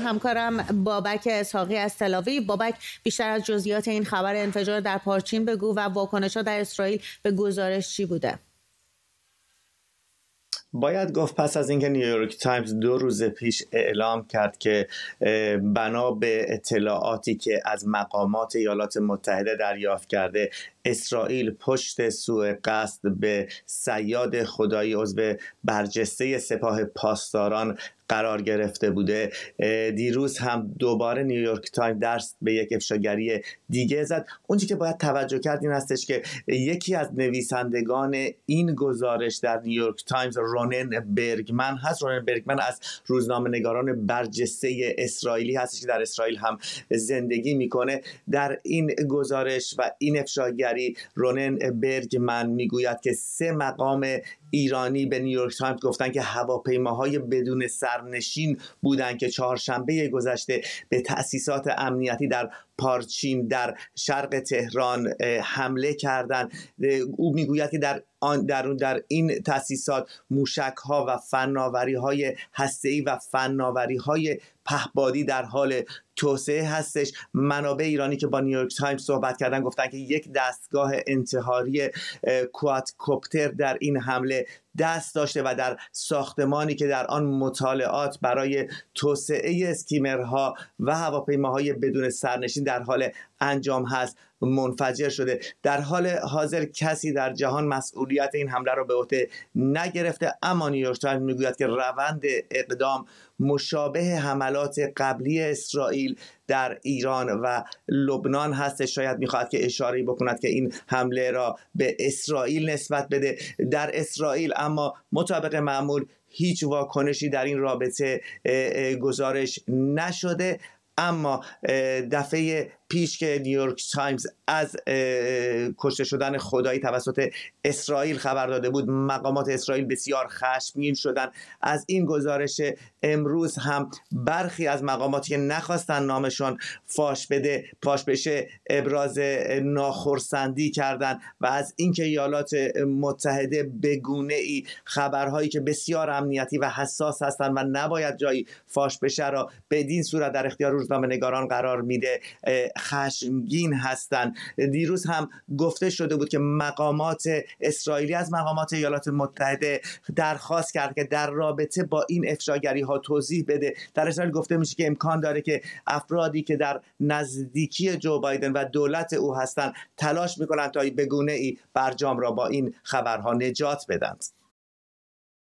همکارم بابک اسحاقی از تلاوی بابک بیشتر از جزئیات این خبر انفجار در پارچین بگو و واکنش در اسرائیل به گزارش چی بوده باید گفت پس از اینکه نیویورک تایمز دو روز پیش اعلام کرد که بنا به اطلاعاتی که از مقامات ایالات متحده دریافت کرده اسرائیل پشت سوء قصد به سیاد خدایی عضو برجسته سپاه پاسداران قرار گرفته بوده دیروز هم دوباره نیویورک تایم درس به یک افشاگری دیگه زد اون که باید توجه کرد این هستش که یکی از نویسندگان این گزارش در نیویورک تایمز رونن برگمن هست رونن برگمن از روزنامه نگاران برجسته اسرائیلی هستش که در اسرائیل هم زندگی میکنه در این گزارش و این افشاگری رونن برگمن میگوید که سه مقام ایرانی به نیویورک تایمز گفتن که هواپیماهای بدون سرنشین بودند که چهارشنبه گذشته به تأسیسات امنیتی در پارچین در شرق تهران حمله کردند او میگوید که در آن در در این تاسیسات موشک ها و فناوری های ای و فناوری های پهبادی در حال توسعه هستش منابع ایرانی که با نیویورک تایمز صحبت کردن گفتن که یک دستگاه انتحاری کوپتر در این حمله دست داشته و در ساختمانی که در آن مطالعات برای توسعه اسکیمرها و هواپیماهای بدون سرنشین در حال انجام هست منفجر شده در حال حاضر کسی در جهان مسئولیت این حمله را به عهده نگرفته اما نیویورک میگوید که روند اقدام مشابه حملات قبلی اسرائیل در ایران و لبنان هست. شاید میخواد که اشاره بکند که این حمله را به اسرائیل نسبت بده در اسرائیل اما مطابق معمول هیچ واکنشی در این رابطه گزارش نشده اما دفعه پیش که نیویورک تایمز از کشته شدن خدایی توسط اسرائیل خبر داده بود مقامات اسرائیل بسیار خشمگین شدن از این گزارش امروز هم برخی از مقاماتی که نخواستن نامشان فاش بده پاش بشه ابراز ناخرسندی کردن و از اینکه ایالات متحده بگونه ای خبرهایی که بسیار امنیتی و حساس هستند و نباید جایی فاش بشه را بدین صورت در اختیار روزنامه نگاران قرار میده خشمگین هستند دیروز هم گفته شده بود که مقامات اسرائیلی از مقامات ایالات متحده درخواست کرد که در رابطه با این افشاگری ها توضیح بده در اسرائیل گفته میشه که امکان داره که افرادی که در نزدیکی جو بایدن و دولت او هستند تلاش میکنند تا به گونه ای برجام را با این خبرها نجات بدند